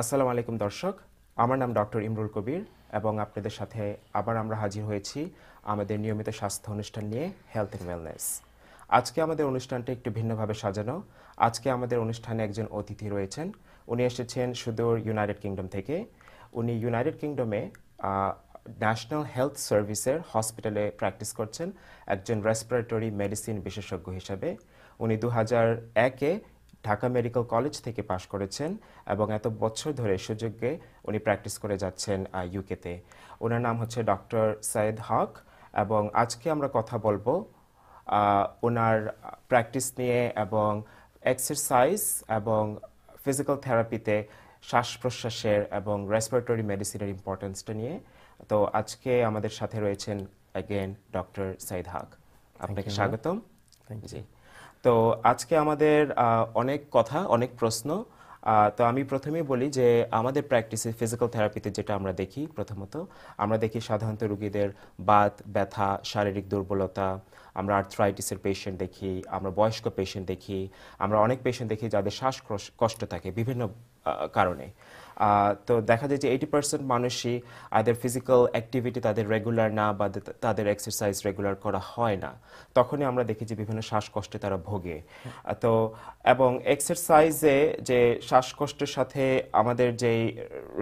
আসসালামু আলাইকুম দর্শক আমার নাম ডক্টর ইমরুল কবির এবং আপনাদের সাথে আবার আমরা হাজির হয়েছি আমাদের নিয়মিত স্বাস্থ্য অনুষ্ঠান নিয়ে হেলথ অ্যান্ড ওয়েলনেস আজকে আমাদের অনুষ্ঠানটা একটু ভিন্নভাবে সাজানো আজকে আমাদের অনুষ্ঠানে একজন অতিথি রয়েছেন উনি এসেছেন সুদূর ইউনাইটেড কিংডম থেকে উনি ইউনাইটেড কিংডমে ন্যাশনাল হেলথ সার্ভিসের হসপিটালে প্র্যাকটিস করছেন একজন রেসপিরেটরি মেডিসিন বিশেষজ্ঞ হিসাবে উনি দু হাজার একে ঢাকা মেডিকেল কলেজ থেকে পাশ করেছেন এবং এত বছর ধরে সুযোগ্যে উনি প্র্যাকটিস করে যাচ্ছেন ইউকেতে ওনার নাম হচ্ছে ডক্টর সাইদ হক এবং আজকে আমরা কথা বলবো ওনার প্র্যাকটিস নিয়ে এবং এক্সারসাইজ এবং ফিজিক্যাল থেরাপিতে শ্বাস প্রশ্বাসের এবং রেসপিরেটরি মেডিসিনের ইম্পর্টেন্সটা নিয়ে তো আজকে আমাদের সাথে রয়েছেন অ্যাগেন ডক্টর সৈয়দ হক আপনাকে স্বাগতম থ্যাংক জি তো আজকে আমাদের অনেক কথা অনেক প্রশ্ন তো আমি প্রথমে বলি যে আমাদের প্র্যাকটিসে ফিজিক্যাল থেরাপিতে যেটা আমরা দেখি প্রথমত আমরা দেখি সাধারণত রুগীদের বাত ব্যথা শারীরিক দুর্বলতা আমরা আর্থ্রাইটিসের পেশেন্ট দেখি আমরা বয়স্ক পেশেন্ট দেখি আমরা অনেক পেশেন্ট দেখি যাদের শ্বাস কষ্ট থাকে বিভিন্ন কারণে তো দেখা যায় যে এইটি পার্সেন্ট মানুষই আদের ফিজিক্যাল অ্যাক্টিভিটি তাদের রেগুলার না বা তাদের এক্সারসাইজ রেগুলার করা হয় না তখনই আমরা দেখি যে বিভিন্ন শ্বাসকষ্টে তারা ভোগে তো এবং এক্সারসাইজে যে শ্বাসকষ্টের সাথে আমাদের যে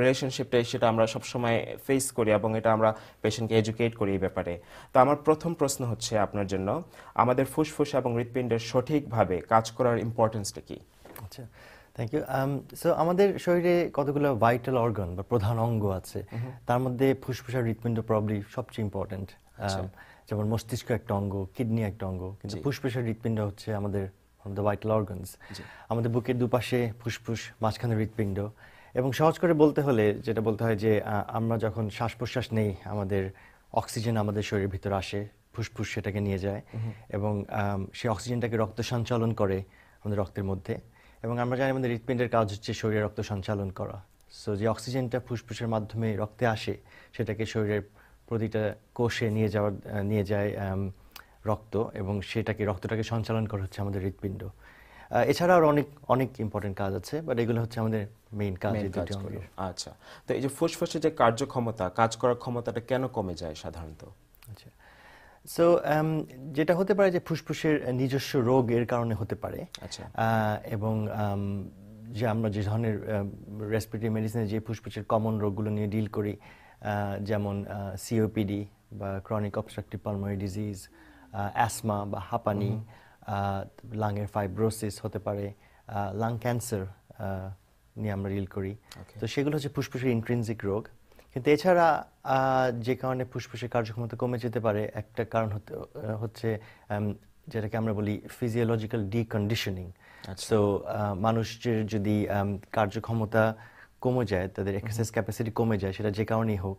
রিলেশনশিপটা সেটা আমরা সবসময় ফেস করি এবং এটা আমরা পেশেন্টকে এডুকেট করি এই ব্যাপারে তো আমার প্রথম প্রশ্ন হচ্ছে আপনার জন্য জন্য আমাদের ফুসফুস এবং হৃদপিণ্ডের সঠিকভাবে কাজ করার ইম্পর্টেন্সটা কি আচ্ছা থ্যাংক ইউ সো আমাদের শরীরে কতগুলো ভাইটাল অর্গান বা প্রধান অঙ্গ আছে তার মধ্যে ফুসফুস আর হৃদপিণ্ড প্রবলি সবচেয়ে ইম্পর্টেন্ট আচ্ছা। um, যেমন মস্তিষ্ক একটা অঙ্গ কিডনি একটা অঙ্গ কিন্তু ফুসফুস আর হৃদপিণ্ড হচ্ছে আমাদের ভাইটাল অর্গানস আমাদের বুকের দুপাশে ফুসফুস মাঝখানে হৃৎপিণ্ড এবং সহজ করে বলতে হলে যেটা বলতে হয় যে আমরা যখন শ্বাস প্রশ্বাস নেই আমাদের অক্সিজেন আমাদের শরীরের ভিতরে আসে ফুসফুস সেটাকে নিয়ে যায় এবং সে অক্সিজেনটাকে রক্ত সঞ্চালন করে আমাদের রক্তের মধ্যে এবং আমরা জানি আমাদের হৃৎপিণ্ডের কাজ হচ্ছে শরীরে রক্ত সঞ্চালন করা সো যে অক্সিজেনটা ফুসফুসের মাধ্যমে রক্তে আসে সেটাকে শরীরের প্রতিটা কোষে নিয়ে যাওয়ার নিয়ে যায় রক্ত এবং সেটাকে রক্তটাকে সঞ্চালন করা হচ্ছে আমাদের হৃৎপিণ্ড এছাড়া আর অনেক অনেক ইম্পর্টেন্ট কাজ আছে বাট এগুলো হচ্ছে আমাদের মেইন কাজ আচ্ছা তো এই যে ফুসফুসের যে কার্যক্ষমতা কাজ করার ক্ষমতাটা কেন কমে যায় সাধারণত সো um, যেটা হতে পারে যে ফুসফুসের নিজস্ব রোগ এর কারণে হতে পারে আচ্ছা এবং যে আমরা যে ধরনের রেসপিরেটরি মেডিসিনে যে ফুসফুসের কমন রোগগুলো নিয়ে ডিল করি যেমন সিওপিডি বা chronic obstructive pulmonary disease asthma বা হাঁপানি লাংয়ের ফাইব্রোসিস হতে পারে লাং ক্যান্সার নিয়ে আমরা ডিল করি তো সেগুলো হচ্ছে ফুসফুসের ইন্ট্রিনসিক রোগ কিন্তু এছাড়া যে কারণে ফুসফুসের কার্যক্ষমতা কমে যেতে পারে একটা কারণ হচ্ছে যেটাকে আমরা বলি ফিজিওলজিক্যাল ডিকন্ডিশনিং সো মানুষের যদি কার্যক্ষমতা কমে যায় তাদের এক্সারসাইজ ক্যাপাসিটি কমে যায় সেটা যে কারণেই হোক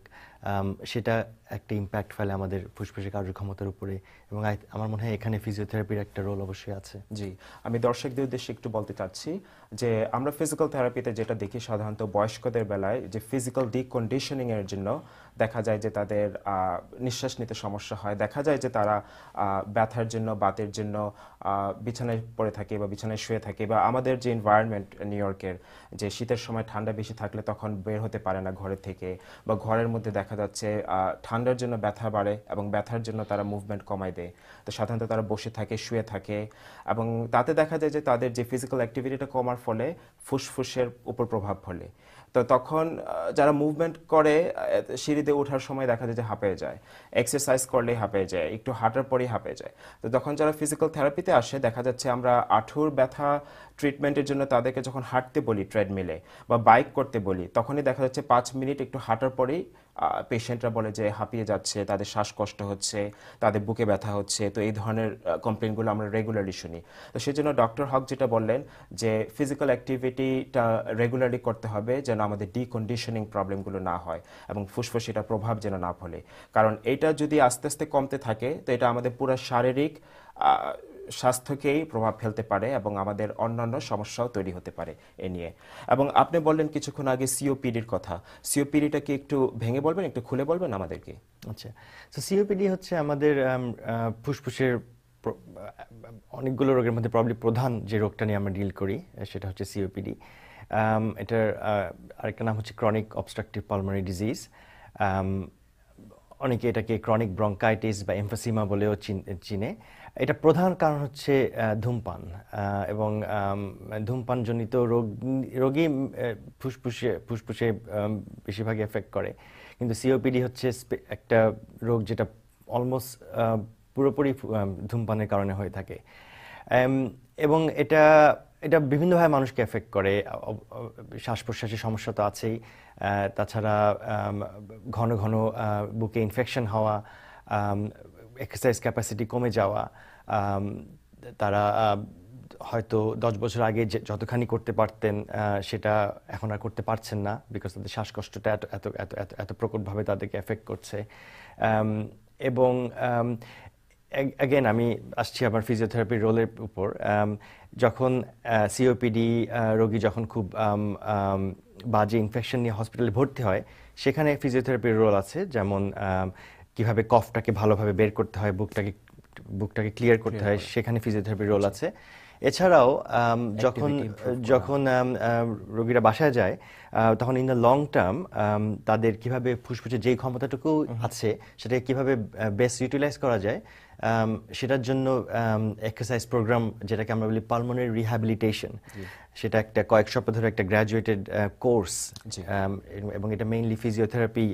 সেটা একটা ইম্প্যাক্ট ফেলে আমাদের ফুসফুসের কার্যক্ষমতার উপরে এবং আমার মনে হয় এখানে ফিজিওথেরাপির একটা রোল অবশ্যই আছে জি আমি দর্শকদের উদ্দেশ্যে একটু বলতে চাচ্ছি যে আমরা ফিজিক্যাল থেরাপিতে যেটা দেখি সাধারণত বয়স্কদের বেলায় যে ফিজিক্যাল ডিকন্ডিশনিংয়ের জন্য দেখা যায় যে তাদের নিঃশ্বাস নিতে সমস্যা হয় দেখা যায় যে তারা ব্যথার জন্য বাতের জন্য বিছানায় পড়ে থাকে বা বিছানায় শুয়ে থাকে বা আমাদের যে এনভায়রনমেন্ট নিউ ইয়র্কের যে শীতের সময় ঠান্ডা বেশি থাকলে তখন বের হতে পারে না ঘরের থেকে বা ঘরের মধ্যে দেখা দেখা যাচ্ছে ঠান্ডার জন্য ব্যথা বাড়ে এবং ব্যথার জন্য তারা মুভমেন্ট কমায় দেয় তো সাধারণত তারা বসে থাকে শুয়ে থাকে এবং তাতে দেখা যায় যে তাদের যে ফিজিক্যাল অ্যাক্টিভিটিটা কমার ফলে ফুসফুসের উপর প্রভাব ফলে তো তখন যারা মুভমেন্ট করে সিঁড়িতে ওঠার সময় দেখা যায় যে হাঁপে যায় এক্সারসাইজ করলেই হাঁপিয়ে যায় একটু হাঁটার পরেই হাঁপে যায় তো তখন যারা ফিজিক্যাল থেরাপিতে আসে দেখা যাচ্ছে আমরা আঁঠুর ব্যথা ট্রিটমেন্টের জন্য তাদেরকে যখন হাঁটতে বলি ট্রেডমিলে বা বাইক করতে বলি তখনই দেখা যাচ্ছে পাঁচ মিনিট একটু হাঁটার পরেই পেশেন্টরা বলে যে হাঁপিয়ে যাচ্ছে তাদের শ্বাসকষ্ট হচ্ছে তাদের বুকে ব্যথা হচ্ছে তো এই ধরনের কমপ্লেনগুলো আমরা রেগুলারলি শুনি তো সেই জন্য ডক্টর হক যেটা বললেন যে ফিজিক্যাল অ্যাক্টিভিটিটা রেগুলারলি করতে হবে যেন আমাদের ডিকন্ডিশনিং প্রবলেমগুলো না হয় এবং ফুসফুস এটা প্রভাব যেন না ফলে কারণ এটা যদি আস্তে আস্তে কমতে থাকে তো এটা আমাদের পুরো শারীরিক স্বাস্থ্যকেই প্রভাব ফেলতে পারে এবং আমাদের অন্যান্য সমস্যাও তৈরি হতে পারে এ নিয়ে এবং আপনি বললেন কিছুক্ষণ আগে সিওপিডির কথা সিওপিডিটাকে একটু ভেঙে বলবেন একটু খুলে বলবেন আমাদেরকে আচ্ছা তো সিওপিডি হচ্ছে আমাদের ফুসফুসের অনেকগুলো রোগের মধ্যে প্রবলি প্রধান যে রোগটা নিয়ে আমরা ডিল করি সেটা হচ্ছে সিওপিডি Um, এটার আরেকটা নাম হচ্ছে ক্রনিক অবস্ট্রাকটিভ পালমারি ডিজিজ অনেকে এটাকে ক্রনিক ব্রঙ্কাইটিস বা এমফাসিমা বলেও চিনে এটা প্রধান কারণ হচ্ছে ধূমপান এবং ধূমপানজনিত রোগ রোগী ফুসফুসে ফুসফুসে বেশিরভাগ এফেক্ট করে কিন্তু সিওপিডি হচ্ছে একটা রোগ যেটা অলমোস্ট পুরোপুরি ধূমপানের কারণে হয়ে থাকে এবং এটা এটা বিভিন্নভাবে মানুষকে এফেক্ট করে শ্বাস প্রশ্বাসের সমস্যা তো আছেই তাছাড়া ঘন ঘন বুকে ইনফেকশন হওয়া এক্সারসাইজ ক্যাপাসিটি কমে যাওয়া তারা হয়তো দশ বছর আগে যতখানি করতে পারতেন সেটা এখন আর করতে পারছেন না বিকজ তাদের শ্বাসকষ্টটা এত এত এত এত প্রকটভাবে তাদেরকে এফেক্ট করছে এবং অ্যাগেন আমি আসছি আমার ফিজিওথেরাপির রোলের উপর um, যখন সিওপিডি uh, uh, রোগী যখন খুব um, um, বাজে ইনফেকশন নিয়ে হসপিটালে ভর্তি হয় সেখানে ফিজিওথেরাপির রোল আছে যেমন কিভাবে কফটাকে ভালোভাবে বের করতে হয় বুকটাকে বুকটাকে ক্লিয়ার করতে হয় সেখানে ফিজিওথেরাপির রোল আচ্ছা। আছে এছাড়াও যখন uh, যখন রোগীরা বাসায় যায় তখন ইন দ্য লং টার্ম তাদের কিভাবে ফুসফুসে যেই ক্ষমতাটুকু আছে সেটাকে কিভাবে বেস্ট ইউটিলাইজ করা যায় Um, সেটার জন্য এক্সারসাইজ um, প্রোগ্রাম যেটাকে আমরা বলি পালমোনারি রিহ্যাবিলিটেশন সেটা একটা কয়েক সপ্তাহ ধরে একটা গ্র্যাজুয়েটেড uh, কোর্স um, এবং এটা মেইনলি ফিজিওথেরাপি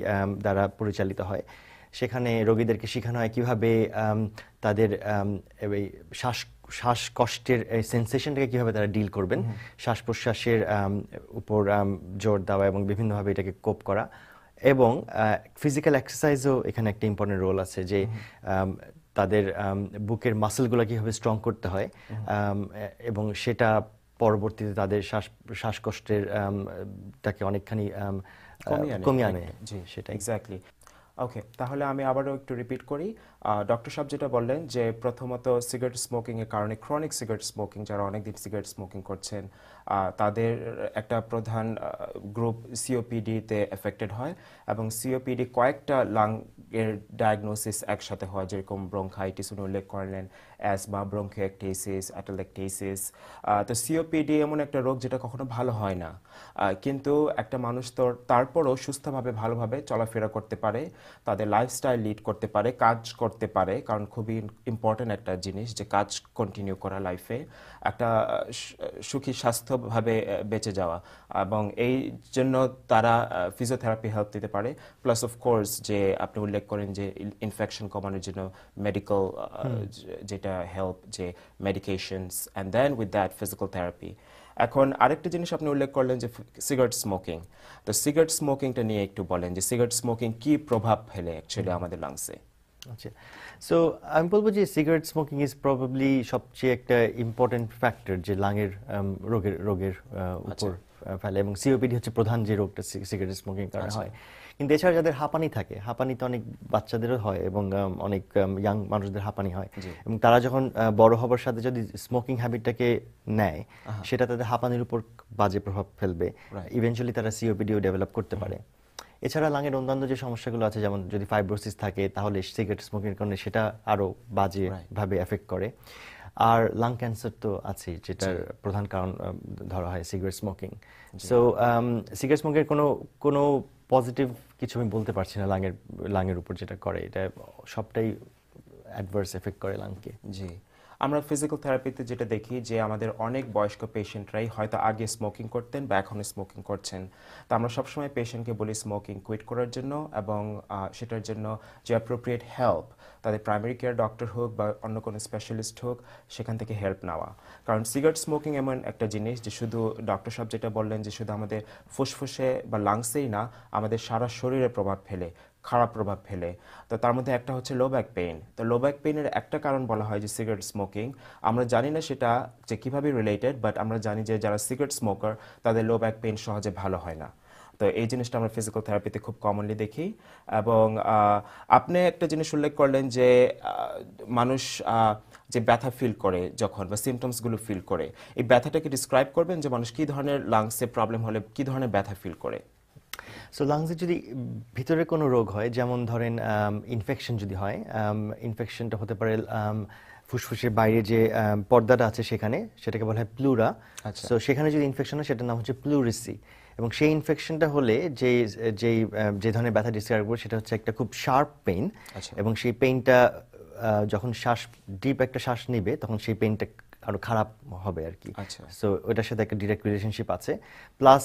দ্বারা পরিচালিত হয় সেখানে রোগীদেরকে শেখানো হয় কীভাবে তাদের এই শ্বাস শ্বাসকষ্টের এই সেন্সেশনটাকে কীভাবে তারা ডিল করবেন শ্বাস প্রশ্বাসের উপর জোর দেওয়া এবং বিভিন্নভাবে এটাকে কোপ করা এবং ফিজিক্যাল uh, এক্সারসাইজও এখানে একটা ইম্পর্টেন্ট রোল আছে যে তাদের বুকের মাসেলগুলো কীভাবে স্ট্রং করতে হয় এবং সেটা পরবর্তীতে তাদের শ্বাস শ্বাসকষ্টের তাকে অনেকখানি কমিয়ে আনে জি সেটা এক্স্যাক্টলি ওকে তাহলে আমি আবারও একটু রিপিট করি ডক্টর সাহেব যেটা বললেন যে প্রথমত সিগারেট স্মোকিংয়ের কারণে ক্রনিক সিগারেট স্মোকিং যারা অনেকদিন সিগারেট স্মোকিং করছেন তাদের একটা প্রধান গ্রুপ সিওপিডিতে এফেক্টেড হয় এবং সিওপিডি কয়েকটা লাংয়ের ডায়াগনোসিস একসাথে হয় যেরকম ব্রঙ্কাইটিস উনি উল্লেখ করলেন অ্যাজমা ব্রঙ্কিয়াকটেসিস অ্যাটালেকটেসিস তো সিওপিডি এমন একটা রোগ যেটা কখনো ভালো হয় না কিন্তু একটা মানুষ তো তারপরও সুস্থভাবে ভালোভাবে চলাফেরা করতে পারে তাদের লাইফস্টাইল লিড করতে পারে কাজ করতে পারে কারণ খুবই ইম্পর্ট্যান্ট একটা জিনিস যে কাজ কন্টিনিউ করা লাইফে একটা সুখী স্বাস্থ্যভাবে বেঁচে যাওয়া এবং এই জন্য তারা ফিজিওথেরাপি হেল্প দিতে পারে প্লাস অফ কোর্স যে আপনি উল্লেখ করেন যে ইনফেকশন কমানোর জন্য মেডিকেল যেটা হেল্প যে medications and then with that physical therapy এখন আরেকটা জিনিস আপনি উল্লেখ করলেন যে সিগারেট স্মোকিং তো সিগারেট স্মোকিংটা নিয়ে একটু বলেন যে সিগারেট স্মোকিং কি প্রভাব ফেলে অ্যাকচুয়ালি আমাদের লাংসে আচ্ছা সো আমি বলবো যে সিগারেট স্মোকিং ইজ প্রবাবলি সবচেয়ে একটা ইম্পর্টেন্ট ফ্যাক্টর যে লাঙের রোগের রোগের আচ্ছা। উপর ফেলে এবং সিওপিডি হচ্ছে প্রধান যে রোগটা সিগারেট স্মোকিং কারণে আচ্ছা। হয় কিন্তু এছাড়া যাদের হাঁপানি থাকে হাঁপানি তো অনেক বাচ্চাদেরও হয় এবং অনেক ইয়াং মানুষদের হাঁপানি হয় এবং তারা যখন বড় হবার সাথে যদি স্মোকিং হ্যাবিটটাকে নেয় সেটা তাদের হাঁপানির উপর বাজে প্রভাব ফেলবে ইভেনচুয়ালি তারা সিওপিডিও ডেভেলপ করতে পারে এছাড়া লাঙের অন্যান্য যে সমস্যাগুলো আছে যেমন যদি ফাইব্রোসিস থাকে তাহলে সিগারেট স্মোকিং কারণে সেটা আরও বাজেভাবে এফেক্ট করে আর লাং ক্যান্সার তো আছেই যেটার প্রধান কারণ ধরা হয় সিগারেট স্মোকিং সো সিগারেট স্মোকের কোনো কোনো পজিটিভ কিছু আমি বলতে পারছি না লাঙের লাঙের উপর যেটা করে এটা সবটাই অ্যাডভার্স এফেক্ট করে লাংকে জি আমরা ফিজিক্যাল থেরাপিতে যেটা দেখি যে আমাদের অনেক বয়স্ক পেশেন্টরাই হয়তো আগে স্মোকিং করতেন বা এখন স্মোকিং করছেন তো আমরা সবসময় পেশেন্টকে বলি স্মোকিং কুইট করার জন্য এবং সেটার জন্য যে অ্যাপ্রোপ্রিয়েট হেল্প তাদের প্রাইমারি কেয়ার ডক্টর হোক বা অন্য কোনো স্পেশালিস্ট হোক সেখান থেকে হেল্প নেওয়া কারণ সিগারেট স্মোকিং এমন একটা জিনিস যে শুধু ডক্টর সাহেব যেটা বললেন যে শুধু আমাদের ফুসফুসে বা লাংসেই না আমাদের সারা শরীরে প্রভাব ফেলে খারাপ প্রভাব ফেলে তো তার মধ্যে একটা হচ্ছে লো ব্যাক পেইন তো লো ব্যাক পেইনের একটা কারণ বলা হয় যে সিগারেট স্মোকিং আমরা জানি না সেটা যে কীভাবে রিলেটেড বাট আমরা জানি যে যারা সিগারেট স্মোকার তাদের লো ব্যাক পেইন সহজে ভালো হয় না তো এই জিনিসটা আমরা ফিজিক্যাল থেরাপিতে খুব কমনলি দেখি এবং আপনি একটা জিনিস উল্লেখ করলেন যে মানুষ যে ব্যথা ফিল করে যখন বা সিমটমসগুলো ফিল করে এই ব্যথাটাকে ডিসক্রাইব করবেন যে মানুষ কী ধরনের লাংসে প্রবলেম হলে কী ধরনের ব্যথা ফিল করে সো লাংসে যদি ভিতরে কোনো রোগ হয় যেমন ধরেন ইনফেকশন যদি হয় ইনফেকশনটা হতে পারে ফুসফুসের বাইরে যে পর্দাটা আছে সেখানে সেটাকে বলা হয় প্লুরা আচ্ছা। সো সেখানে যদি ইনফেকশন হয় সেটার নাম হচ্ছে প্লুরিসি এবং সেই ইনফেকশনটা হলে যে যেই যে ধরনের ব্যথা ডিসক্রাইব করবো সেটা হচ্ছে একটা খুব শার্প আচ্ছা। পেইন এবং সেই পেইনটা যখন শ্বাস ডিপ একটা শ্বাস নিবে তখন সেই পেইনটা আরো খারাপ হবে আর কি সো আচ্ছা। ওটার সাথে একটা ডিরেক্ট রিলেশনশিপ আছে প্লাস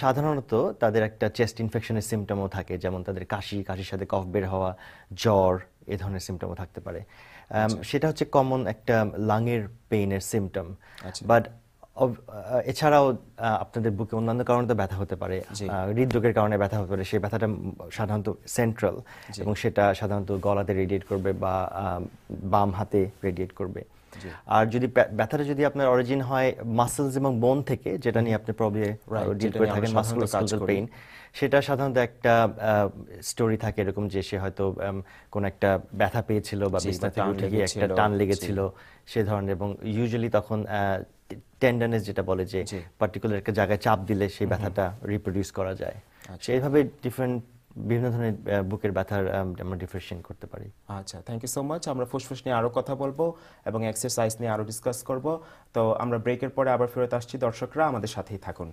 সাধারণত তাদের একটা চেস্ট ইনফেকশনের সিমটমও থাকে যেমন তাদের কাশি কাশির সাথে কফ বের হওয়া জ্বর এ ধরনের সিমটমও থাকতে পারে আচ্ছা। সেটা হচ্ছে কমন একটা লাঙের পেইনের সিমটম বাট এছাড়াও আপনাদের বুকে অন্যান্য কারণে তো ব্যথা হতে পারে হৃদরোগের কারণে ব্যথা হতে পারে সেই ব্যথাটা সাধারণত সেন্ট্রাল এবং সেটা সাধারণত গলাতে রেডিয়েট করবে বা বাম হাতে রেডিয়েট করবে আর যদি ব্যথাটা যদি আপনার অরিজিন হয় মাসেলস এবং বোন থেকে যেটা নিয়ে আপনি প্রবলি ডিল করে থাকেন মাসকুলোস্কেলেটাল পেইন সেটা সাধারণত একটা স্টোরি থাকে এরকম যে সে হয়তো কোন একটা ব্যথা পেয়েছিল বা বিছনা একটা টান লেগেছিল সে ধরনের এবং ইউজুয়ালি তখন টেন্ডারনেস যেটা বলে যে পার্টিকুলার একটা জায়গায় চাপ দিলে সেই ব্যথাটা রিপ্রোডিউস করা যায় সেইভাবে আচ্ছা। ডিফারেন্ট বিভিন্ন ধরনের বুকের ব্যথার আমরা ডিফারেন্সিয়েট করতে পারি আচ্ছা থ্যাংক ইউ সো মাচ আমরা ফুসফুস নিয়ে আরও কথা বলবো এবং এক্সারসাইজ নিয়ে আরও ডিসকাস করব তো আমরা ব্রেকের পরে আবার ফেরত আসছি দর্শকরা আমাদের সাথেই থাকুন